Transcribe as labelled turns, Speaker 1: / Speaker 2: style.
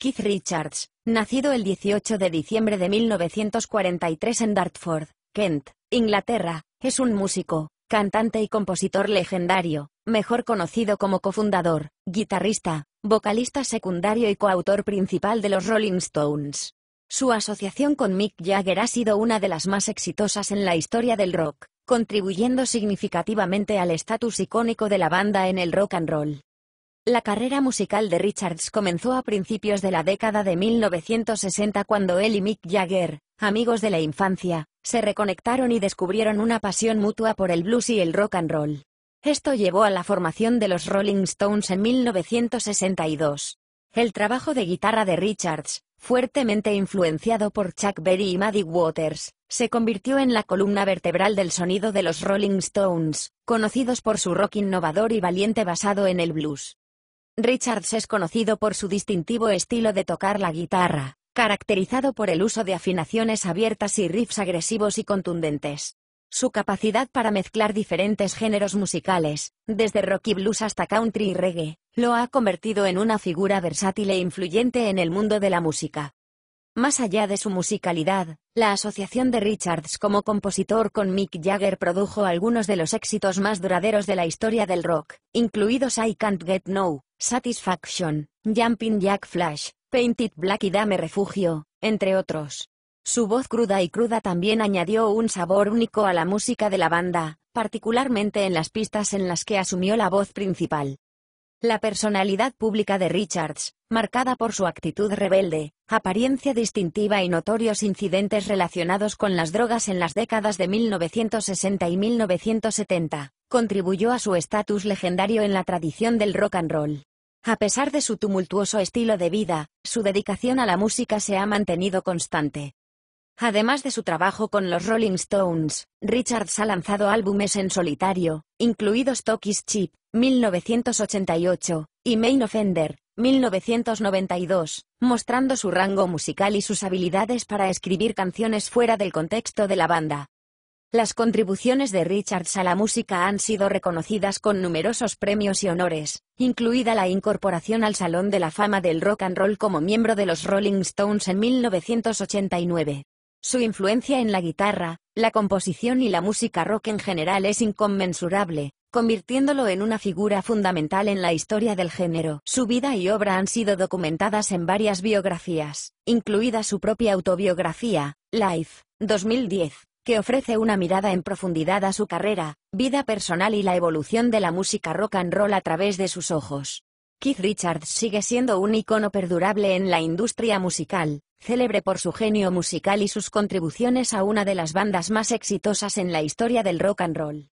Speaker 1: Keith Richards, nacido el 18 de diciembre de 1943 en Dartford, Kent, Inglaterra, es un músico, cantante y compositor legendario, mejor conocido como cofundador, guitarrista, vocalista secundario y coautor principal de los Rolling Stones. Su asociación con Mick Jagger ha sido una de las más exitosas en la historia del rock, contribuyendo significativamente al estatus icónico de la banda en el rock and roll. La carrera musical de Richards comenzó a principios de la década de 1960 cuando él y Mick Jagger, amigos de la infancia, se reconectaron y descubrieron una pasión mutua por el blues y el rock and roll. Esto llevó a la formación de los Rolling Stones en 1962. El trabajo de guitarra de Richards, fuertemente influenciado por Chuck Berry y Maddie Waters, se convirtió en la columna vertebral del sonido de los Rolling Stones, conocidos por su rock innovador y valiente basado en el blues. Richards es conocido por su distintivo estilo de tocar la guitarra, caracterizado por el uso de afinaciones abiertas y riffs agresivos y contundentes. Su capacidad para mezclar diferentes géneros musicales, desde rock y blues hasta country y reggae, lo ha convertido en una figura versátil e influyente en el mundo de la música. Más allá de su musicalidad, la asociación de Richards como compositor con Mick Jagger produjo algunos de los éxitos más duraderos de la historia del rock, incluidos I Can't Get No, Satisfaction, Jumping Jack Flash, Painted Black y Dame Refugio, entre otros. Su voz cruda y cruda también añadió un sabor único a la música de la banda, particularmente en las pistas en las que asumió la voz principal. La personalidad pública de Richards, marcada por su actitud rebelde, apariencia distintiva y notorios incidentes relacionados con las drogas en las décadas de 1960 y 1970, contribuyó a su estatus legendario en la tradición del rock and roll. A pesar de su tumultuoso estilo de vida, su dedicación a la música se ha mantenido constante. Además de su trabajo con los Rolling Stones, Richards ha lanzado álbumes en solitario, incluidos Tokis Chip, 1988, y Main Offender, 1992, mostrando su rango musical y sus habilidades para escribir canciones fuera del contexto de la banda. Las contribuciones de Richards a la música han sido reconocidas con numerosos premios y honores, incluida la incorporación al Salón de la Fama del Rock and Roll como miembro de los Rolling Stones en 1989. Su influencia en la guitarra, la composición y la música rock en general es inconmensurable, convirtiéndolo en una figura fundamental en la historia del género. Su vida y obra han sido documentadas en varias biografías, incluida su propia autobiografía, Life, 2010, que ofrece una mirada en profundidad a su carrera, vida personal y la evolución de la música rock and roll a través de sus ojos. Keith Richards sigue siendo un icono perdurable en la industria musical, célebre por su genio musical y sus contribuciones a una de las bandas más exitosas en la historia del rock and roll.